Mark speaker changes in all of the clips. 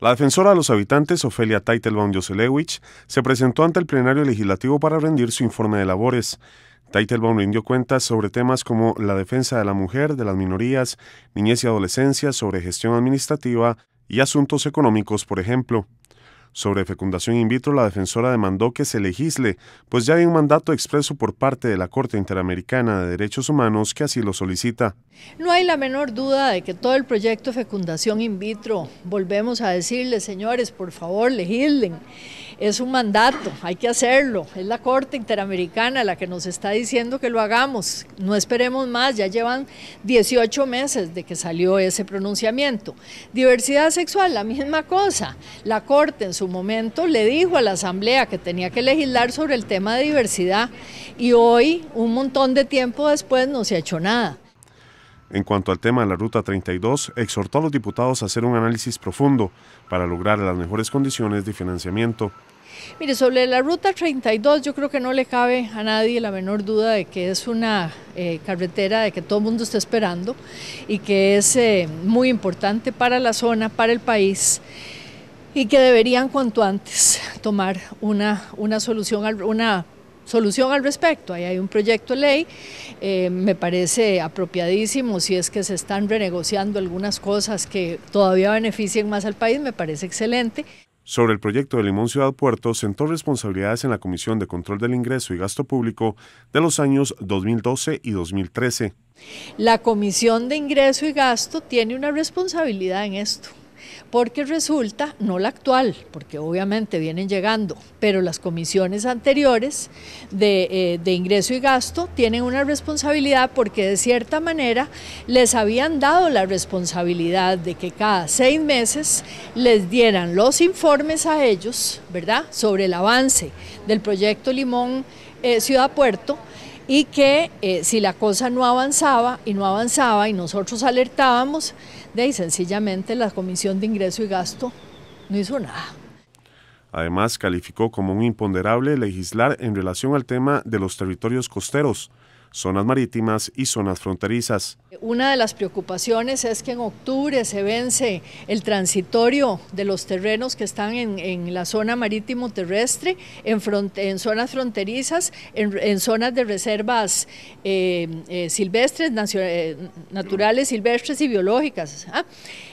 Speaker 1: La defensora de los habitantes, Ofelia Teitelbaum Joselewicz, se presentó ante el plenario legislativo para rendir su informe de labores. Teitelbaum rindió cuentas sobre temas como la defensa de la mujer, de las minorías, niñez y adolescencia, sobre gestión administrativa y asuntos económicos, por ejemplo. Sobre fecundación in vitro, la defensora demandó que se legisle, pues ya hay un mandato expreso por parte de la Corte Interamericana de Derechos Humanos que así lo solicita.
Speaker 2: No hay la menor duda de que todo el proyecto de fecundación in vitro, volvemos a decirle, señores, por favor, legislen es un mandato, hay que hacerlo. Es la Corte Interamericana la que nos está diciendo que lo hagamos. No esperemos más, ya llevan 18 meses de que salió ese pronunciamiento. Diversidad sexual, la misma cosa. La Corte en su momento le dijo a la Asamblea que tenía que legislar sobre el tema de diversidad y hoy, un montón de tiempo después, no se ha hecho nada.
Speaker 1: En cuanto al tema de la Ruta 32, exhortó a los diputados a hacer un análisis profundo para lograr las mejores condiciones de financiamiento.
Speaker 2: Mire, sobre la Ruta 32 yo creo que no le cabe a nadie la menor duda de que es una eh, carretera de que todo el mundo está esperando y que es eh, muy importante para la zona, para el país y que deberían cuanto antes tomar una, una solución, una solución al respecto. Ahí hay un proyecto de ley, eh, me parece apropiadísimo, si es que se están renegociando algunas cosas que todavía beneficien más al país, me parece excelente.
Speaker 1: Sobre el proyecto de Limón Ciudad Puerto, sentó responsabilidades en la Comisión de Control del Ingreso y Gasto Público de los años 2012 y 2013.
Speaker 2: La Comisión de Ingreso y Gasto tiene una responsabilidad en esto porque resulta, no la actual, porque obviamente vienen llegando, pero las comisiones anteriores eh, de, ingreso y gasto tienen una responsabilidad porque de cierta manera les habían dado la responsabilidad de que cada seis meses les dieran los informes a ellos, ¿verdad?, sobre el avance del proyecto Limón eh, Ciudad Puerto y que eh, si la cosa no avanzaba y no avanzaba y nosotros alertábamos, de ahí sencillamente la Comisión de Ingreso y Gasto no hizo nada.
Speaker 1: Además, calificó como un imponderable legislar en relación al tema de los territorios costeros, zonas marítimas y zonas fronterizas.
Speaker 2: Una de las preocupaciones es que en octubre se vence el transitorio de los terrenos que están en, la zona marítimo terrestre, en, zonas fronterizas, en, zonas de reservas eh, eh, silvestres, eh, naturales, silvestres y biológicas. ¿ah?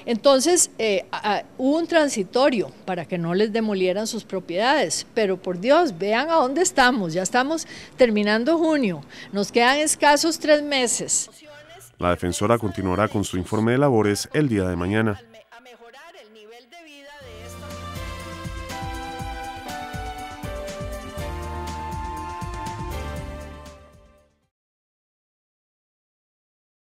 Speaker 2: Entonces, un transitorio para que no les demolieran sus propiedades, pero por Dios, vean a dónde estamos, ya estamos terminando junio, nos queda escasos tres meses.
Speaker 1: La defensora continuará con su informe de labores el día de mañana.